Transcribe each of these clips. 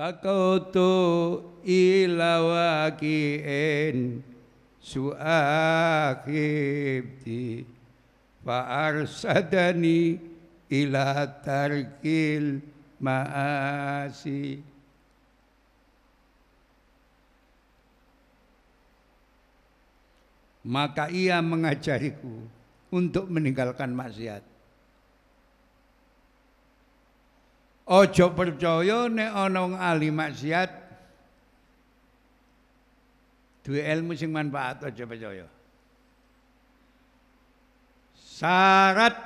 sakautu ila waqi'in su'akibti fa'arsadani ila tarkil ma'asi maka ia mengajariku untuk meninggalkan maksiat Ojo percaya nek ana ahli maksiat duwe ilmu sing manfaat aja percaya. Syarat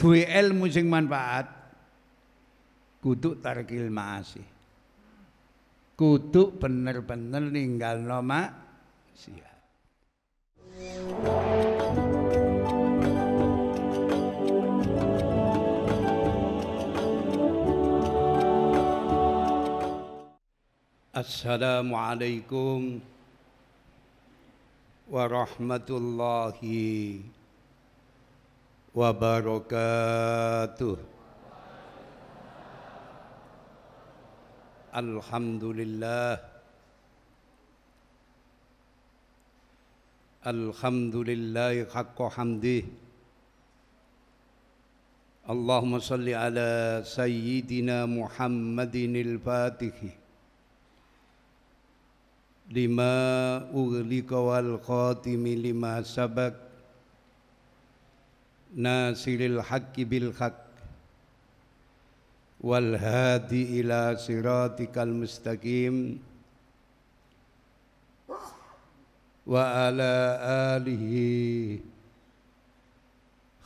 duwe ilmu sing manfaat kudu tarkil maasi. Kuduk bener-bener ninggal ninggalno maksiat. Assalamualaikum warahmatullahi wabarakatuh. Alhamdulillah. Alhamdulillah haqqa hamdih. Allahumma salli ala sayyidina Muhammadin al-Fatihi lima ughliqa wal khatimi lima sabak nasiril haqqi bil haqq wal hadi ila siratikal mustaqim wa ala alihi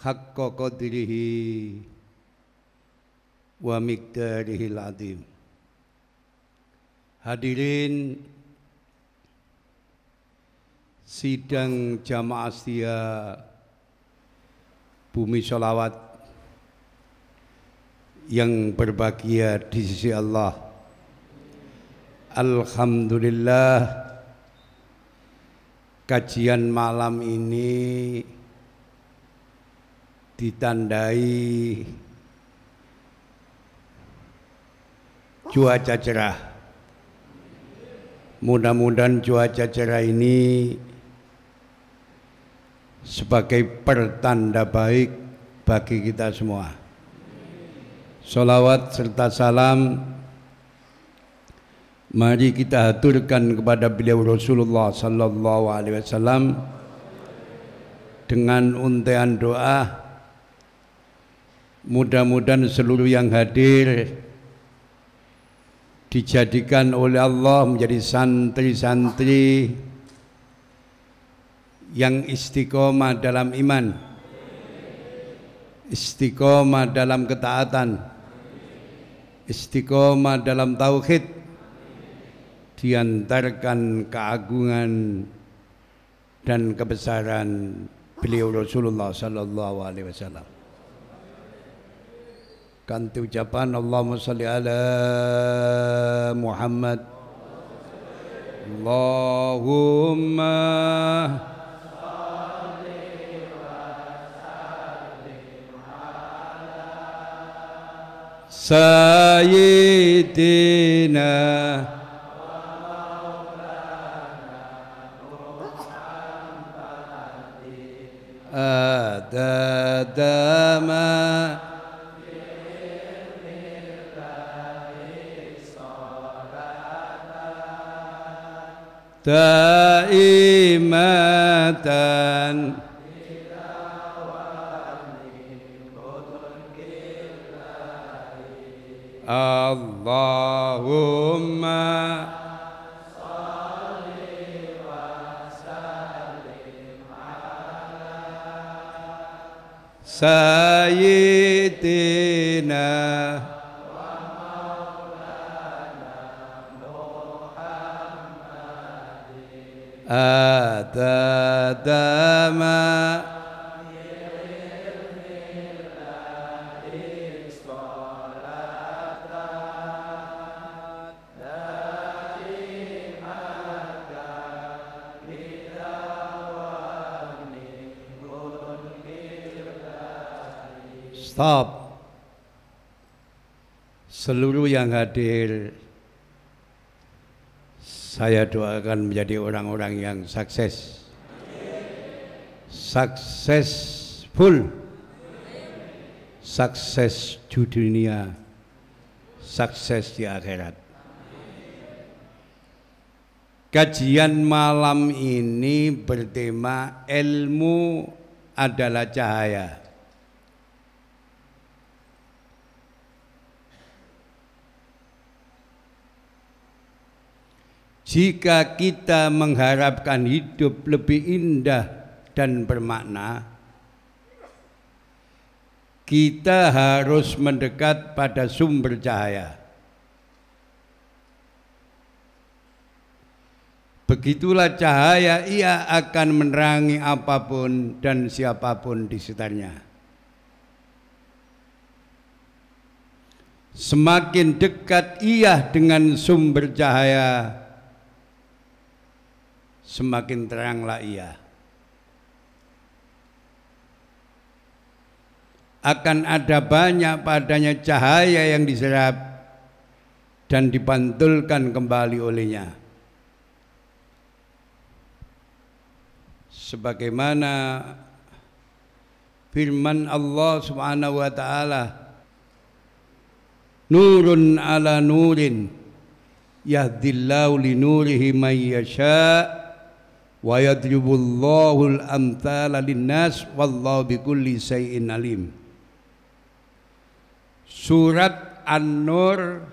haqqa qadrihi wa miqdarihil adim hadirin sidang jamaah setia bumi Sholawat yang berbahagia di sisi Allah Alhamdulillah kajian malam ini ditandai cuaca cerah mudah-mudahan cuaca cerah ini sebagai pertanda baik bagi kita semua. Salawat serta salam mari kita haturkan kepada beliau Rasulullah sallallahu alaihi wasallam dengan untean doa mudah-mudahan seluruh yang hadir dijadikan oleh Allah menjadi santri-santri yang istiqomah dalam iman istiqomah dalam ketaatan istiqomah dalam tauhid diantarkan keagungan dan kebesaran beliau Rasulullah sallallahu alaihi wasallam kanti ucapan Allahumma salli ala Muhammad Allahumma Sayyidina Adadama Daimatan Sayyidina Muhammadin dama stop seluruh yang hadir saya doakan menjadi orang-orang yang sukses successful sukses di dunia sukses di akhirat Kajian malam ini bertema ilmu adalah cahaya. Jika kita mengharapkan hidup lebih indah dan bermakna, kita harus mendekat pada sumber cahaya. Begitulah cahaya ia akan menerangi apapun dan siapapun di sekitarnya. Semakin dekat ia dengan sumber cahaya, semakin teranglah ia. Akan ada banyak padanya cahaya yang diserap dan dipantulkan kembali olehnya. Sebagaimana firman Allah Subhanahu wa taala Nurun ala nurin yahdillahu linurihi nuri may yasha' wa al amthala linnas wallahu bikulli shay'in alim Surat An-Nur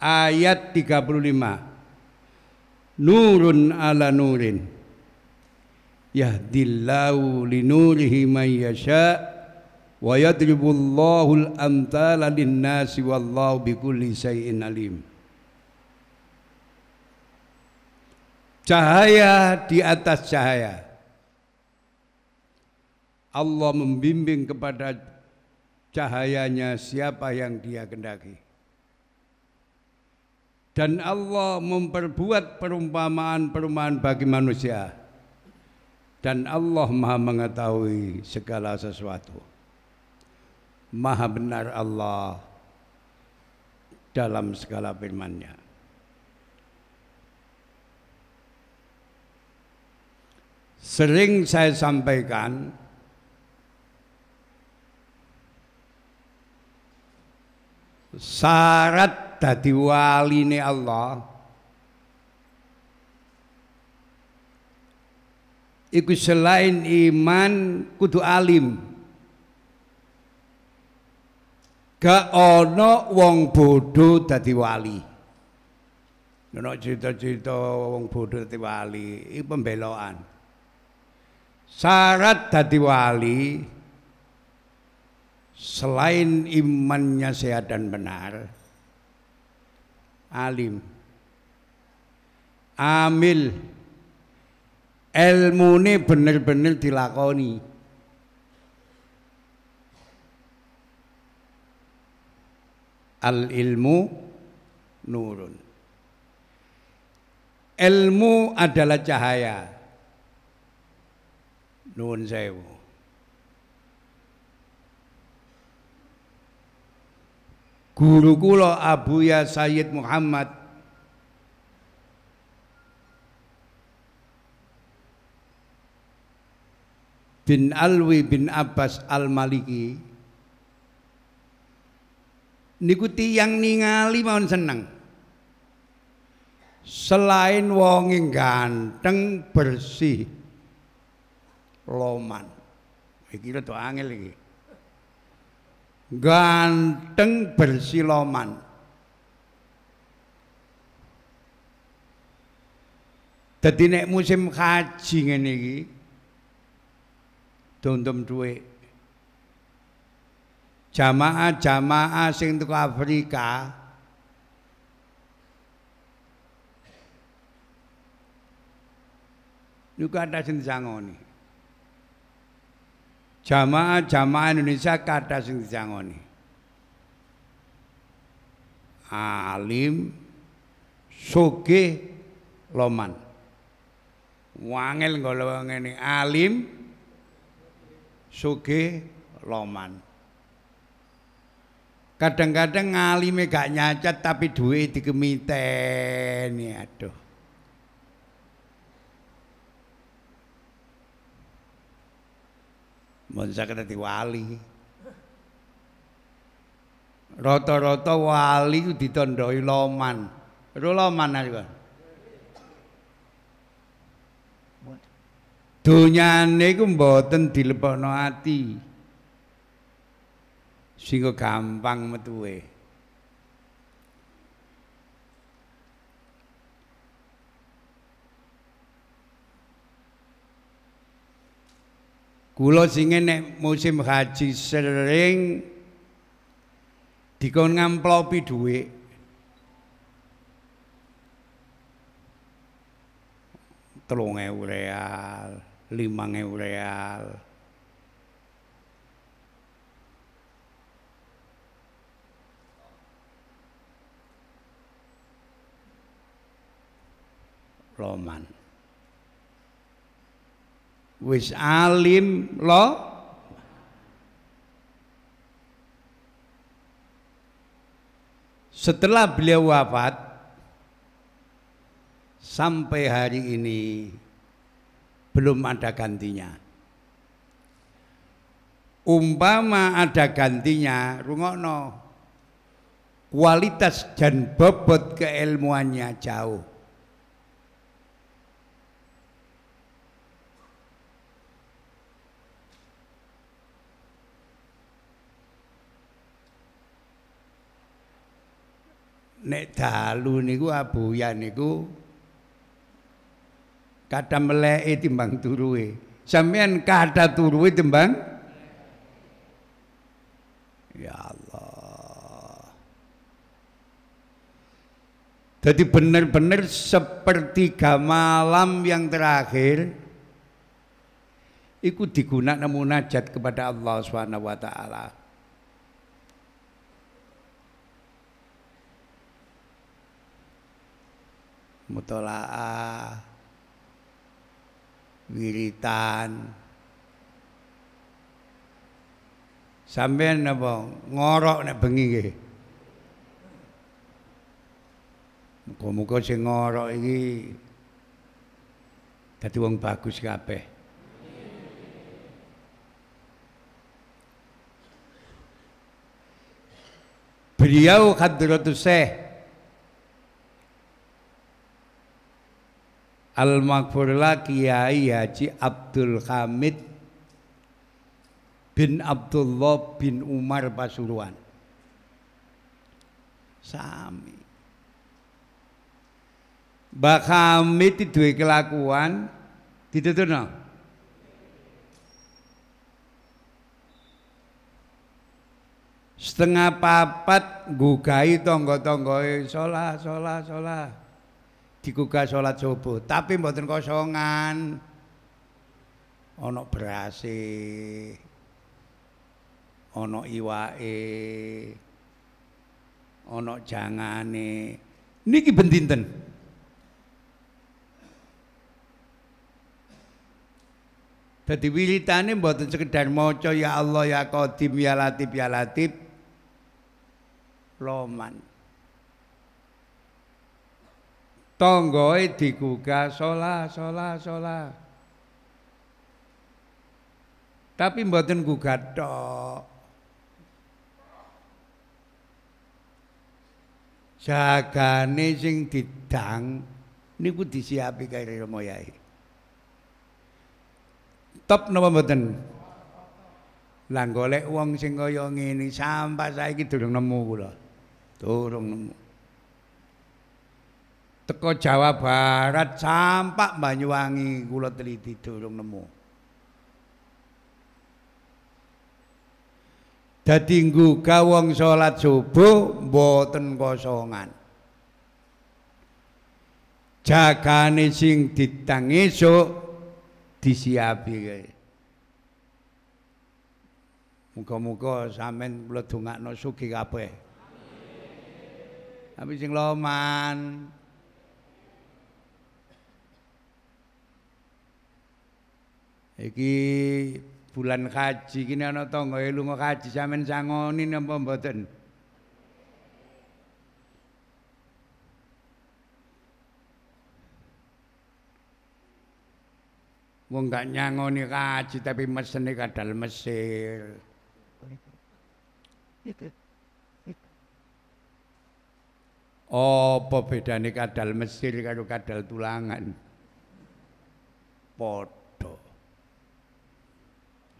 ayat 35 Nurun ala nurin yahdillahu linurihi man yasha wa yadribullahu al-amthala lin wallahu bikulli shay'in alim cahaya di atas cahaya. Allah membimbing kepada cahayanya siapa yang dia kendaki. Dan Allah memperbuat perumpamaan-perumpamaan bagi manusia. Dan Allah maha mengetahui segala sesuatu. Maha benar Allah dalam segala firman-Nya. sering saya sampaikan syarat dadi waline Allah iku selain iman kudu alim gak ono wong bodho dadi wali ana cerita-cerita wong bodho dadi wali iki pembelaan Syarat dadi wali selain imannya sehat dan benar, alim, amil, ini benar-benar dilakoni. Al ilmu nurun. Ilmu adalah cahaya nuwun sewu guru kula Abuya Sayyid Muhammad bin Alwi bin Abbas Al-Maliki Nikuti yang ningali mawon seneng selain wonge ganteng bersih loman. Iki tuh angel iki. Ganteng bersiloman. Dadi nek musim kaji ngene iki dondom dhuwit. Jamaah-jamaah sing teko Afrika juga ada sing jamaah-jamaah Indonesia kata sing dicangoni. Alim soge loman. Wangel nggono ngene alim soge loman. Kadang-kadang ngalime gak nyacat tapi duwe dikemiten aduh. Mboten saged dadi wali. roto-roto wali ku ditandhoi loman. Ro loman niku. Donyane ku mboten dilepokno ati. sehingga gampang metuwe. Kulo singe nek musim haji sering dikon ngamplopi duit. Telung ewu real, limang ewu real. Roman. wis alim lo Setelah beliau wafat sampai hari ini belum ada gantinya. Umpama ada gantinya, rungokno kualitas dan bobot keilmuannya jauh. nek dalu niku abuyan niku kata meleke timbang turuwe. Sampean kata turuwe timbang Ya Allah. Jadi benar-benar sepertiga malam yang terakhir itu digunakan munajat kepada Allah Subhanahu wa taala. mutolaah, wiritan. Sampai napa ngorok nek bengi nggih. Muga-muga sing ngorok ini, dadi wong bagus kabeh. Beliau Hadratus Syekh al makfurlah Kiai Haji Abdul Hamid bin Abdullah bin Umar Pasuruan. Sami. Mbak Hamid dua kelakuan dituturno. Setengah papat gugai tonggo tonggo sholat sholat. salah digugah sholat subuh, tapi mboten kosongan. Ana berase. Ana iwake. Ana jangane. Niki ben dinten? Dadi wiritane mboten sekedar maca ya Allah ya Qadim ya Latif ya Latif. Loman. tonggoi digugah sola, sola, sola. tapi mboten gugat tok jagane sing didang niku disiapi kaya Rama Yai top napa mboten lah golek wong sing kaya ngene sampah saiki durung nemu kula durung nemu teko Jawa Barat sampak Banyuwangi kula teliti durung nemu dadi nggugu wong salat subuh mboten kosongan jagane sing ditang esuk disiapi muga-muga sampean kula dongakno sugih kabeh amin tapi sing loman Iki bulan kaji kini ana tanggae lunga kaji sampean sangoni napa mboten? Wong gak nyangoni kaji tapi mesene kadal mesir. Apa bedane kadal mesir karo kadal tulangan? Pot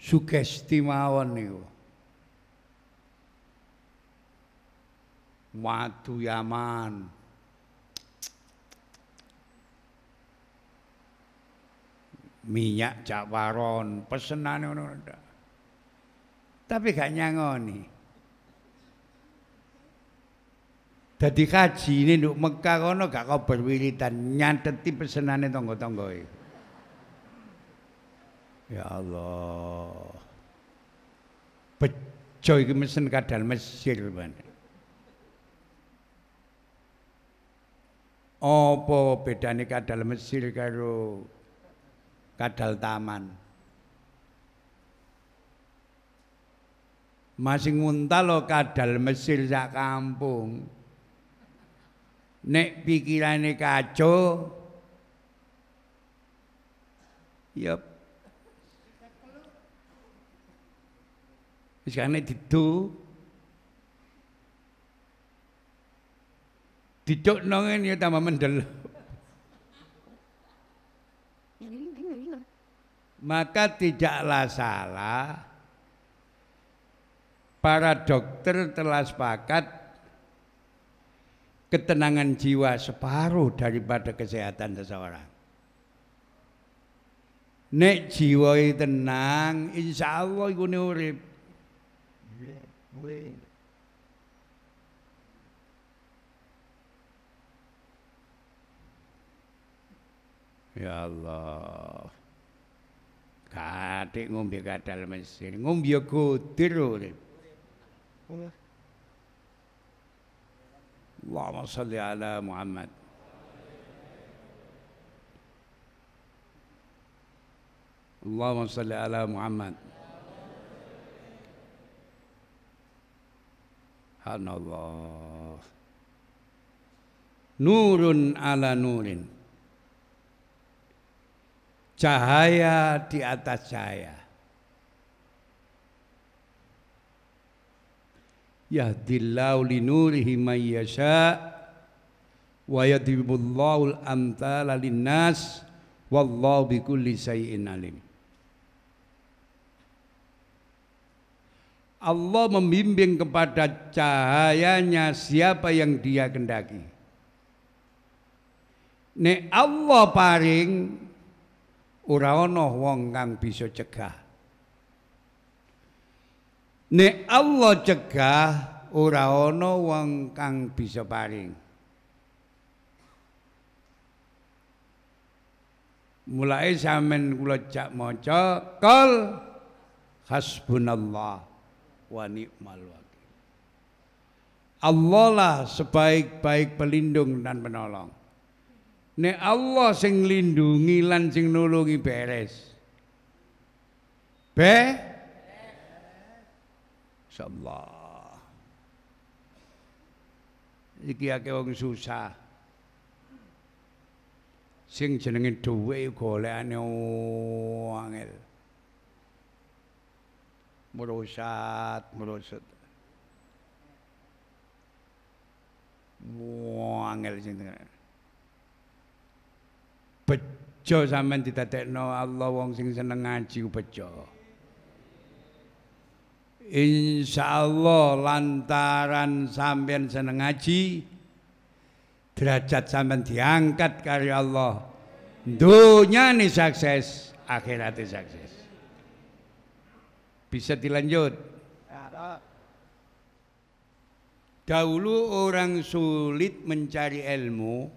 sugesti mawon niku. Madu Yaman. Minyak Jakwaron, pesenan ngono Tapi gak nyangoni. Dadi kaji ini nduk Mekah kono gak kabar wiritan nyanteti pesenane tangga-tangga iku. E. Ya Allah. Bejo iki mesen kadal Mesir, Man. Apa bedane kadal Mesir karo kadal taman? Masih nguntal lo kadal Mesir sak kampung. Nek pikirane kacau, ya Misalnya didu dicuk nongin ya tambah mendel. Maka tidaklah salah para dokter telah sepakat ketenangan jiwa separuh daripada kesehatan seseorang. Nek jiwa tenang, insya Allah ini urip. يا الله كاتي ngombe kadal mesin ngombe godir اللهم صل على محمد اللهم صل على محمد Subhanallah. Nurun ala nurin. Cahaya di atas cahaya. Yahdillahu li nurihi man yasha wa yadribullahu al-amthala lin-nas wallahu bikulli shay'in alim. Allah membimbing kepada cahayanya siapa yang dia kendaki. Nek Allah paring ora ana wong kang bisa cegah. Nek Allah cegah ora ana wong kang bisa paring. Mulai sampean kula jak maca qol hasbunallah Wani malwaki. Allah lah sebaik-baik pelindung dan penolong. Nek Allah sing lindungi lan sing nulungi beres. Be? Insyaallah. Iki akeh wong susah. Sing jenenge dhuwit golekane angel merosot, merosot. Wah, angel sing Bejo sampean tahu Allah wong sing seneng ngaji bejo. Insya Allah lantaran sambil seneng ngaji derajat sampean diangkat karya Allah. Dunia ini sukses, akhirat akhiratnya sukses. Bisa dilanjut. Dahulu orang sulit mencari ilmu,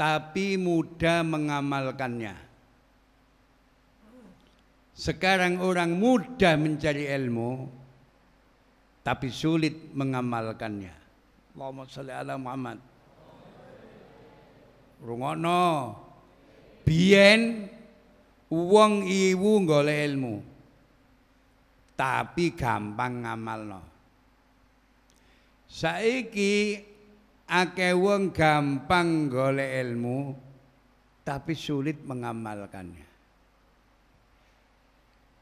tapi mudah mengamalkannya. Sekarang orang mudah mencari ilmu, tapi sulit mengamalkannya. Allahumma salli ala Muhammad. Bien Uang iwu golek ilmu. Tapi gampang no. Saiki akeh wong gampang golek ilmu tapi sulit mengamalkannya.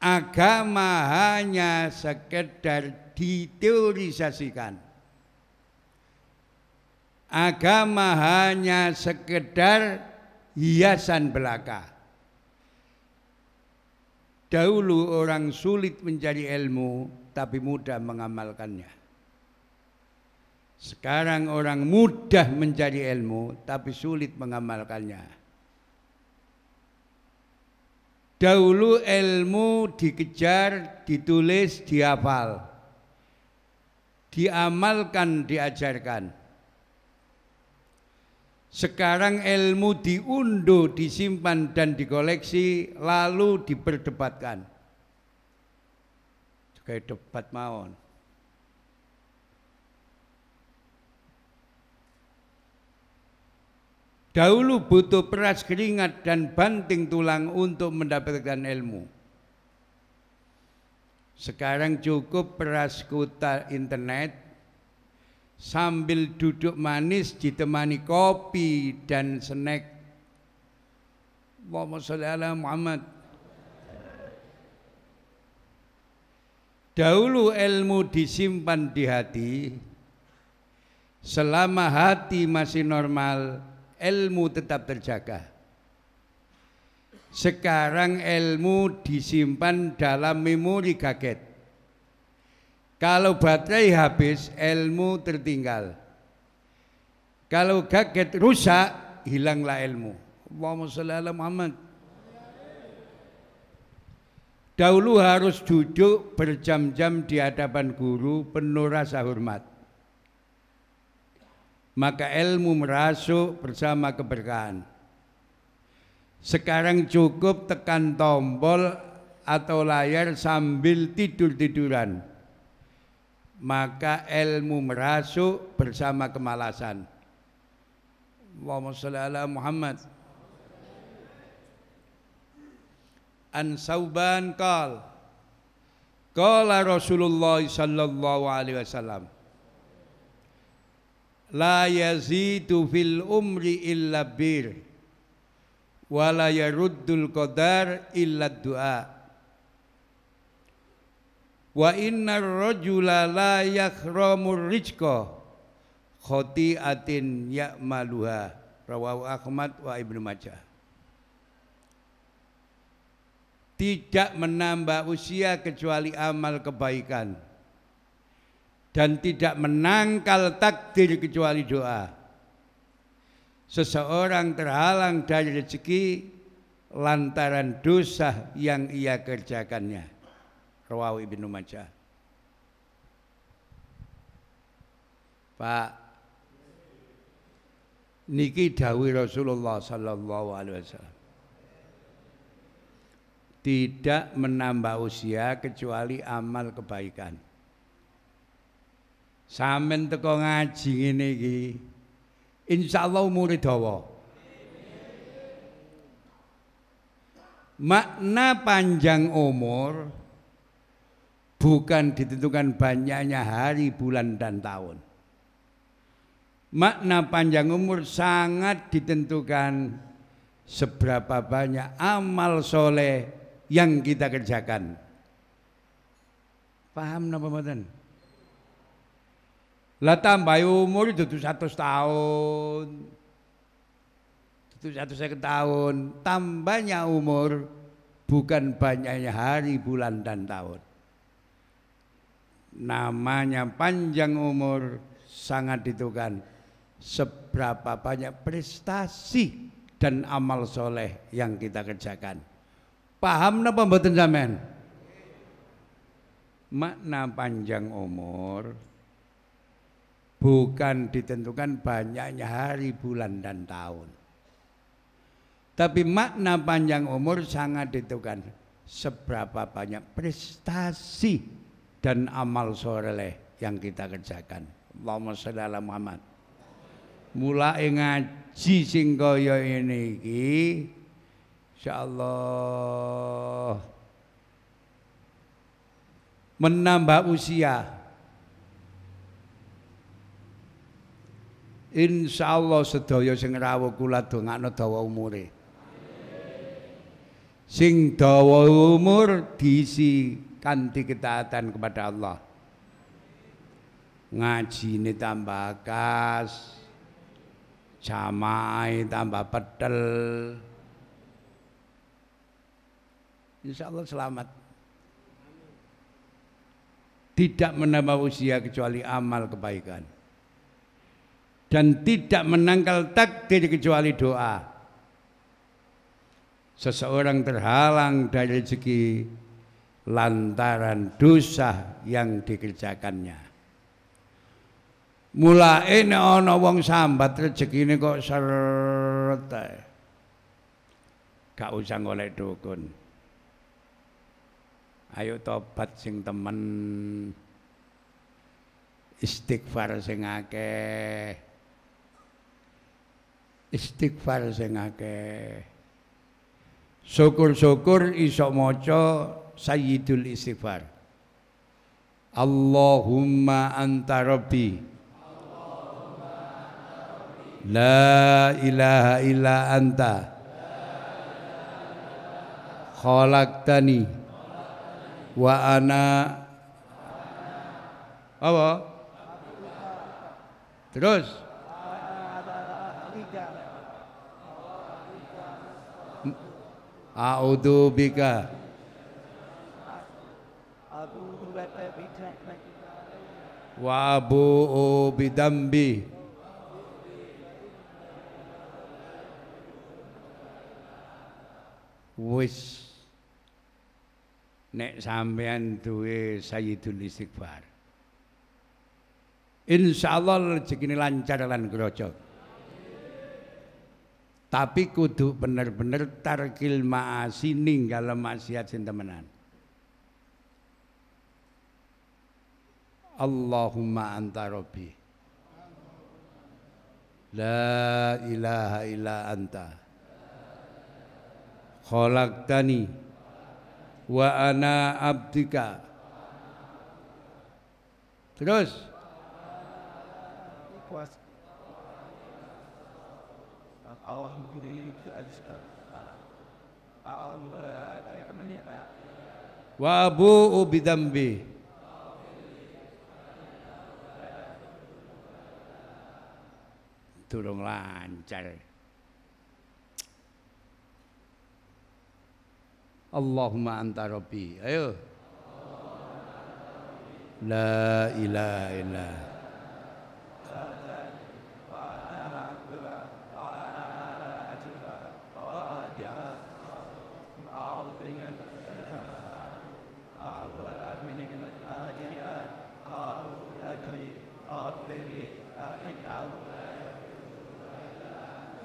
Agama hanya sekedar diteorisasikan agama hanya sekedar hiasan belaka. Dahulu orang sulit mencari ilmu tapi mudah mengamalkannya. Sekarang orang mudah mencari ilmu tapi sulit mengamalkannya. Dahulu ilmu dikejar, ditulis, dihafal. Diamalkan, diajarkan. Sekarang ilmu diunduh, disimpan dan dikoleksi lalu diperdebatkan. Kayak debat mawon. Dahulu butuh peras keringat dan banting tulang untuk mendapatkan ilmu. Sekarang cukup peras kuta internet, sambil duduk manis ditemani kopi dan snack. Allahumma sholli ala Muhammad. Dahulu ilmu disimpan di hati, selama hati masih normal, ilmu tetap terjaga. Sekarang ilmu disimpan dalam memori kaget. Kalau baterai habis, ilmu tertinggal. Kalau gadget rusak, hilanglah ilmu. Allahumma sholli ala Muhammad. Dahulu harus duduk berjam-jam di hadapan guru penuh rasa hormat. Maka ilmu merasuk bersama keberkahan. Sekarang cukup tekan tombol atau layar sambil tidur-tiduran maka ilmu merasuk bersama kemalasan. Allahumma shalli ala Muhammad. An Sauban qal Qala Rasulullah sallallahu alaihi wasallam La yazidu fil umri illa bir wa la yaruddul qadar illa du'a Wa inna rajula la yakhramur rizqa khotiatin ya'maluha rawahu Ahmad wa Ibnu Majah. Tidak menambah usia kecuali amal kebaikan dan tidak menangkal takdir kecuali doa. Seseorang terhalang dari rezeki lantaran dosa yang ia kerjakannya Rawawi Ibnu Majah. Pak Niki Dawi Rasulullah Sallallahu Alaihi Wasallam tidak menambah usia kecuali amal kebaikan. Samen teko ngaji ngene iki. Insyaallah murid dawa. Makna panjang umur bukan ditentukan banyaknya hari, bulan, dan tahun. Makna panjang umur sangat ditentukan seberapa banyak amal soleh yang kita kerjakan. Paham napa mboten? Lah tambah umur itu 100 tahun. Itu 150 tahun. Tambahnya umur bukan banyaknya hari, bulan, dan tahun namanya panjang umur sangat ditentukan seberapa banyak prestasi dan amal soleh yang kita kerjakan. Paham napa mboten sampean? Makna panjang umur bukan ditentukan banyaknya hari, bulan dan tahun. Tapi makna panjang umur sangat ditentukan seberapa banyak prestasi dan amal soleh yang kita kerjakan. Allahumma sholli ala Muhammad. Mulai ngaji sing kaya ini iki insyaallah menambah usia. insyaallah sedaya sing rawuh kula dongakno dawa umure. Sing dawa umur diisi kanti ketaatan kepada Allah. Ngaji ini tambah kas, jamai tambah pedel. Insya Allah selamat. Tidak menambah usia kecuali amal kebaikan. Dan tidak menangkal takdir kecuali doa. Seseorang terhalang dari rezeki lantaran dosa yang dikerjakannya. Mula ini ana wong sambat rezeki ini kok seret Gak usah ngoleh dukun. Ayo tobat sing temen. Istighfar sing akeh. Istighfar sing akeh. Syukur-syukur iso maca sayyidul istighfar Allahumma anta rabbi La ilaha illa anta Kholaktani Wa ana Apa? Terus A'udhu bika wa abu'u bidambi wis nek sampean duwe sayyidul istighfar insyaallah rezekine lancar lan grojok tapi kudu bener-bener tarkil maasi ninggal maksiat sing temenan Allahumma anta rabbi La ilaha illa anta Kholaktani Wa ana abdika Terus Wa abu'u bidambi durung lancar. Allahumma anta rabbi. Ayo. La ilaha illallah.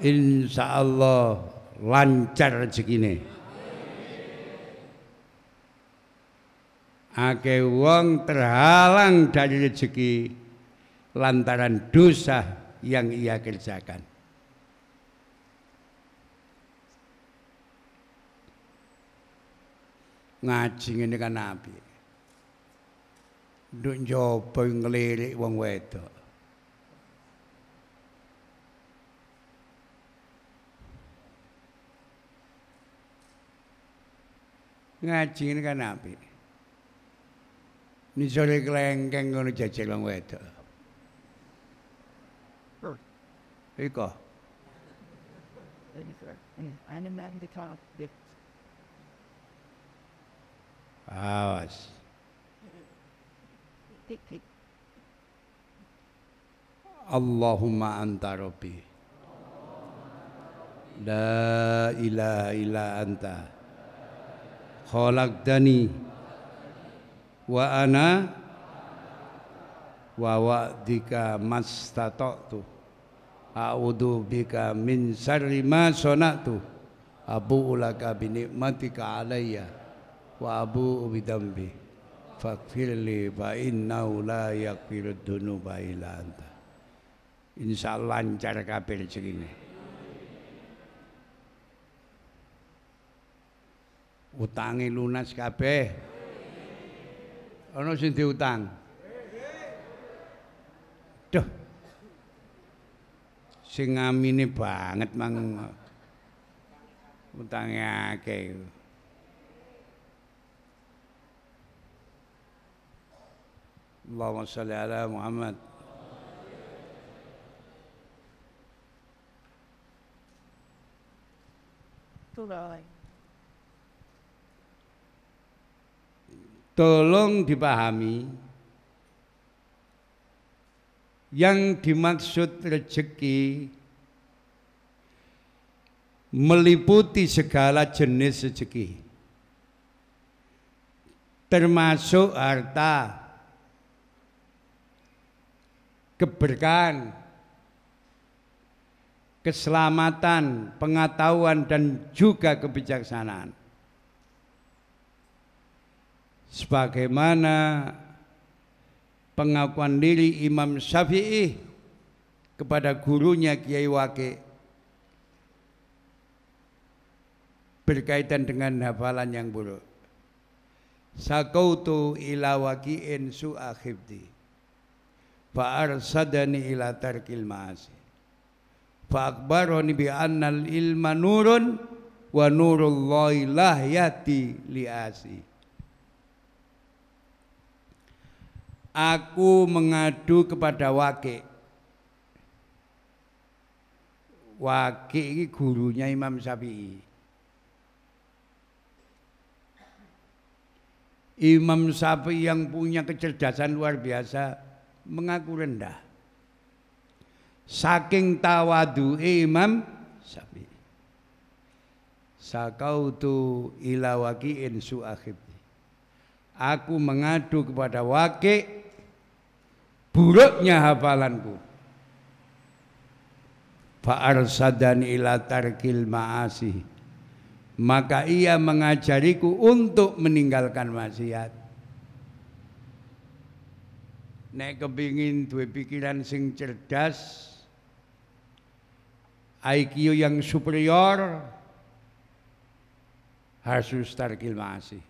insya Allah lancar rezeki ini. Ake wong terhalang dari rezeki lantaran dosa yang ia kerjakan. Ngaji ini kan nabi. Nduk njopo ngelirik wong wedok. Ngaji ini kan api. Ini sore kelengkeng kono jajal wong wedok. Iko. Awas. Allahumma anta rabbi. La ilaha illa anta khalaqtani wa ana wa wa'dika mastata'tu audo bika min syarri ma sonatu abu'u laka binikmatika alayya wa abu bidambi fakfirli fa innahu la yakfirud dunuba ila anta insyaallah lancar kabeh segini. utange lunas kabeh ana sing diutang duh sing ngamine banget mang utangnya akeh Allahumma sholli ala Muhammad Tuloy. tolong dipahami yang dimaksud rezeki meliputi segala jenis rezeki termasuk harta keberkahan keselamatan, pengetahuan dan juga kebijaksanaan sebagaimana pengakuan diri Imam Syafi'i kepada gurunya Kiai Wake berkaitan dengan hafalan yang buruk. Sakautu ila waki'in su'akhibdi sadani ila tarkil ma'asi fa'akbaroni bi'annal ilma nurun wa nurullahi lahyati li'asi Aku mengadu kepada wake. Wake ini gurunya Imam Syafi'i. Imam Syafi'i yang punya kecerdasan luar biasa mengaku rendah. Saking tawadu Imam Syafi'i. tu ilawaki waki'in su'akhib. Aku mengadu kepada wakil buruknya hafalanku sadani ila tarkil ma'asi maka ia mengajariku untuk meninggalkan maksiat nek kepingin dua pikiran sing cerdas IQ yang superior harus tarkil ma'asi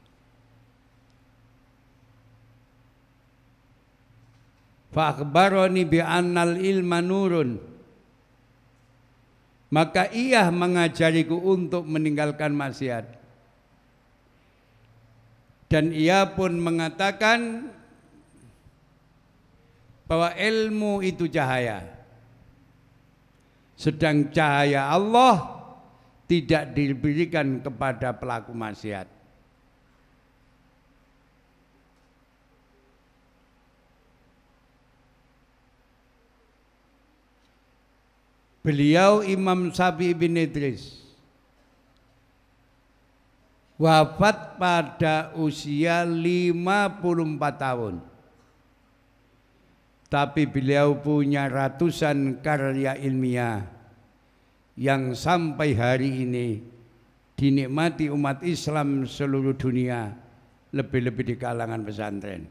Fakbaroni bi anal ilma nurun maka ia mengajariku untuk meninggalkan maksiat dan ia pun mengatakan bahwa ilmu itu cahaya sedang cahaya Allah tidak diberikan kepada pelaku maksiat Beliau Imam Sabi bin Idris wafat pada usia 54 tahun. Tapi beliau punya ratusan karya ilmiah yang sampai hari ini dinikmati umat Islam seluruh dunia, lebih-lebih di kalangan pesantren.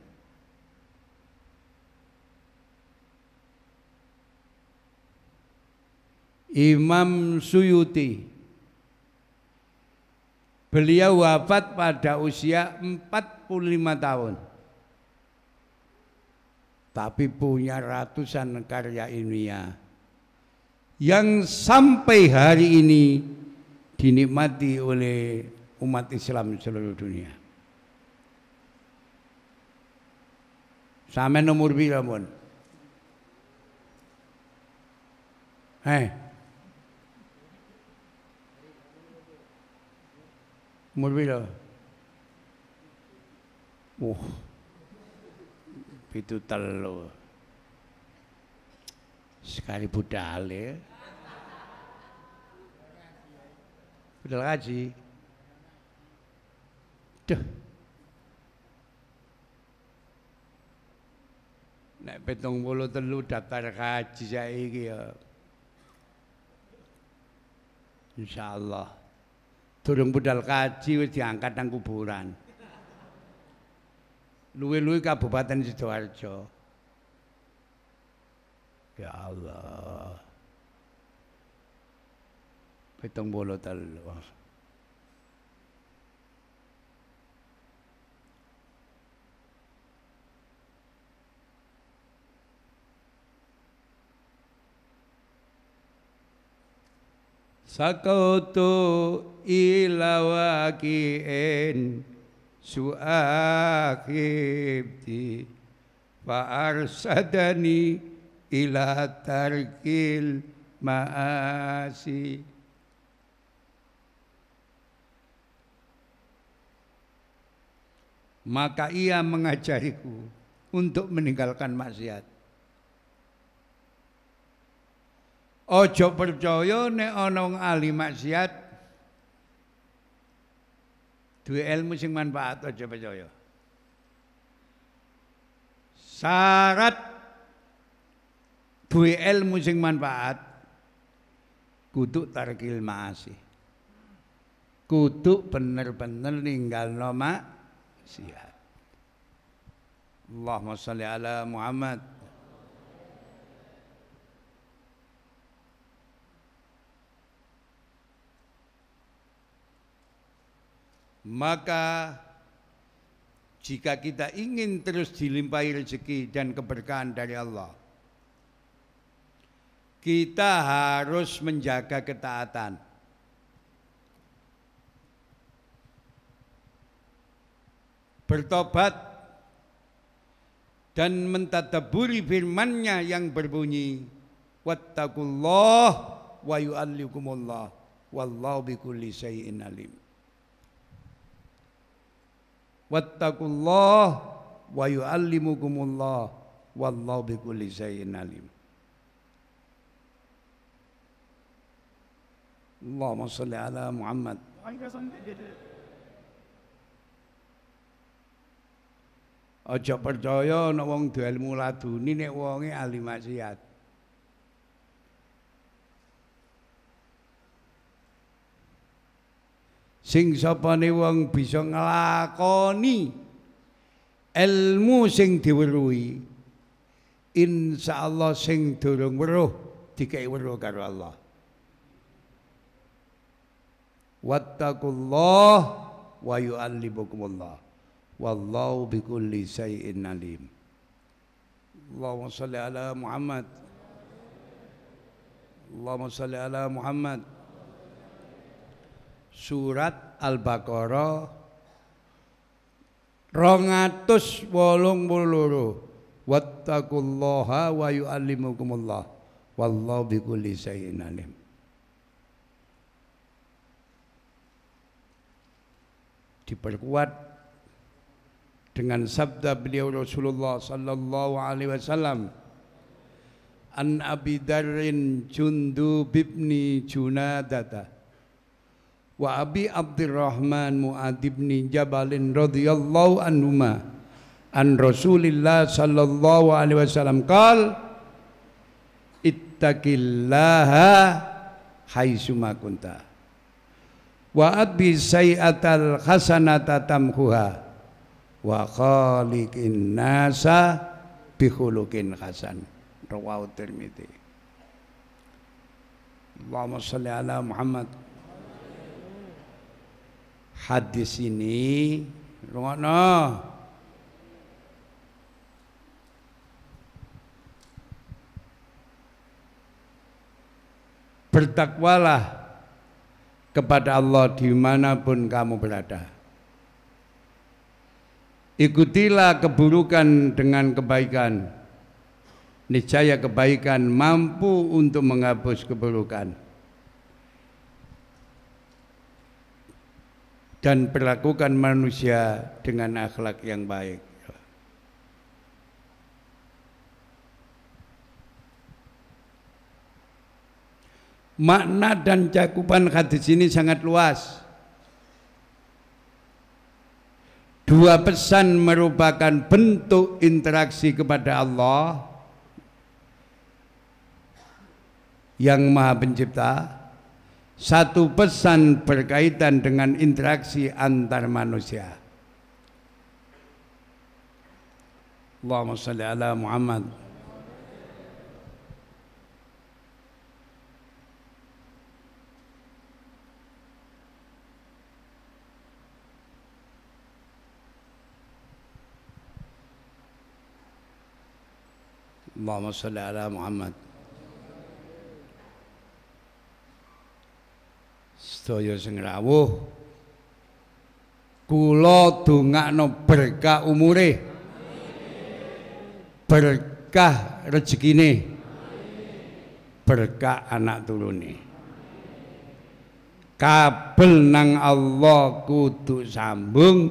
Imam Suyuti. Beliau wafat pada usia 45 tahun. Tapi punya ratusan karya ilmiah yang sampai hari ini dinikmati oleh umat Islam seluruh dunia. Sama nomor bilamun, Mon? Eh, Mulvila. uh, Pitu telu. Sekali budal ya. Budal ngaji. Duh. Nek petong bolo telu daftar saya ini ya. Allah. Surung budal kaji wis diangkat nang kuburan. Luwe-luwe Kabupaten Sidoarjo. Ya Allah. Pitung bolo telu. sakautu ila waqi'in su'akibti fa'arsadani ila tarkil ma'asi maka ia mengajariku untuk meninggalkan maksiat Ojo percaya nek ana wong ahli maksiat duwe ilmu sing manfaat ojo percaya. Syarat duwe ilmu sing manfaat kudu tarkil maasi. Kudu bener-bener ninggal nama sihat Allahumma sholli ala Muhammad Maka jika kita ingin terus dilimpahi rezeki dan keberkahan dari Allah, kita harus menjaga ketaatan. Bertobat dan mentadaburi firman-Nya yang berbunyi wattaqullah wa yu'allikumullah wallahu bikulli syai'in alim. Wattaqullah wa yu'allimukumullah wallahu bikulli syai'in alim. Allahumma shalli ala Muhammad. Aja percaya ana wong duwe ilmu laduni nek wonge ahli maksiat. sing sapane wong bisa nglakoni ilmu sing diweruhi insyaallah sing durung weruh dikei weruh karo Allah wattaqullah wa yu'allibukumullah wallahu bikulli syai'in alim Allahumma salli ala Muhammad Allahumma salli ala Muhammad surat Al-Baqarah rongatus wolong buluru Wattakulloha wa yu'allimukumullah wallahu bikulli syai'in alim diperkuat dengan sabda beliau Rasulullah sallallahu alaihi wasallam an Abi Darrin Jundub bibni Junadah wa Abi Abdurrahman Mu'ad bin Jabalin radhiyallahu anhuma an Rasulillah sallallahu alaihi wasallam qal ittaqillaha haitsuma kunta wa adbi sayi'atal hasanata tamhuha wa khaliqin nasa bihulukin hasan rawahu Tirmidzi Allahumma shalli ala Muhammad hadis ini rungokno bertakwalah kepada Allah dimanapun kamu berada ikutilah keburukan dengan kebaikan niscaya kebaikan mampu untuk menghapus keburukan dan perlakukan manusia dengan akhlak yang baik. Makna dan cakupan hadis ini sangat luas. Dua pesan merupakan bentuk interaksi kepada Allah yang Maha Pencipta satu pesan berkaitan dengan interaksi antar manusia. Allahumma salli ala Muhammad. Allahumma salli ala Muhammad. sedaya sing rawuh kula dongakno berkah umure berkah rezekine berkah anak turune kabel nang Allah kudu sambung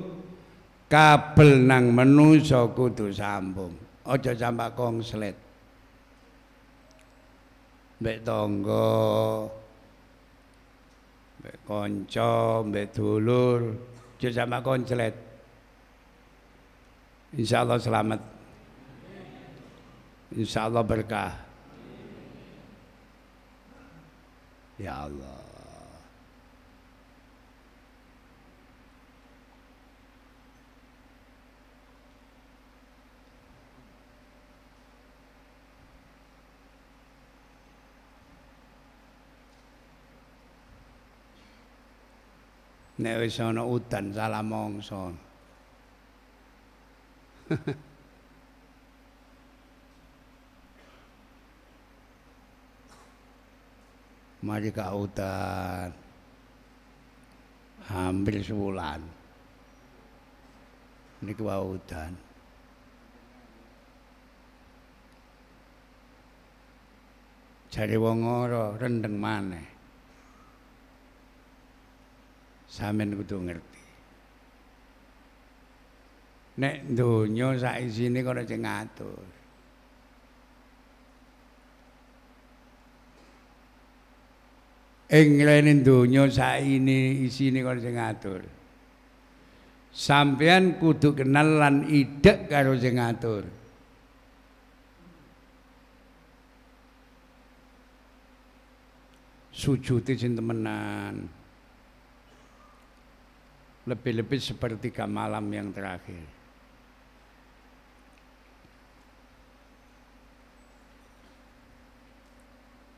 kabel nang manusa kudu sambung aja sampak kongslet mbek tangga Konco, kanca, mbek dulur, aja sama konclet. Allah selamat. Allah berkah. Ya Allah. nek wis ana udan salah mongso mari ka udan hampir sebulan niku wae udan jare wong ora rendeng maneh Samin kudu ngerti. Nek donya sak isine kono sing ngatur. Ing lene donya saine isine kono sing ngatur. Sampean kudu kenal lan idek karo sing ngatur. Sujute sing temenan lebih-lebih sepertiga malam yang terakhir.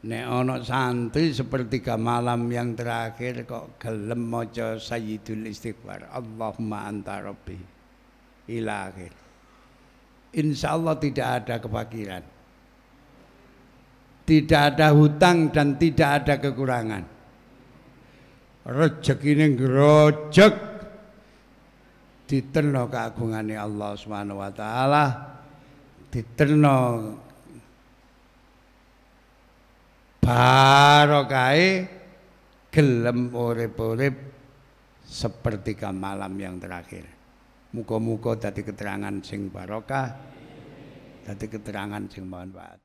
Nek ono santri sepertiga malam yang terakhir kok gelem maca Sayyidul Istighfar. Allahumma anta rabbi ila akhir. Insya Allah tidak ada kefakiran. Tidak ada hutang dan tidak ada kekurangan. Rejek ini ngerojek diterno keagungannya Allah Subhanahu wa taala diterno barokai gelem urip-urip sepertiga malam yang terakhir. Muka-muka tadi keterangan sing barokah, tadi keterangan sing manfaat.